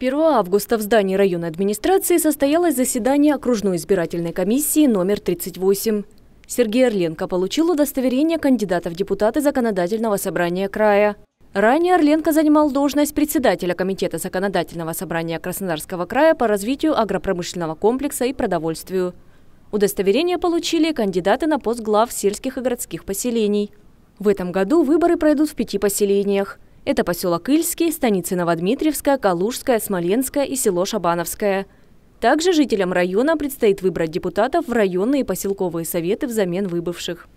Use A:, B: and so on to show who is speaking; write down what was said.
A: 1 августа в здании районной администрации состоялось заседание окружной избирательной комиссии номер 38. Сергей Орленко получил удостоверение кандидата в депутаты Законодательного собрания края. Ранее Орленко занимал должность председателя Комитета Законодательного собрания Краснодарского края по развитию агропромышленного комплекса и продовольствию. Удостоверение получили кандидаты на пост глав сельских и городских поселений. В этом году выборы пройдут в пяти поселениях – это поселок Ильский, станицы Новодмитриевская, Калужская, Смоленская и село Шабановское. Также жителям района предстоит выбрать депутатов в районные и поселковые советы взамен выбывших.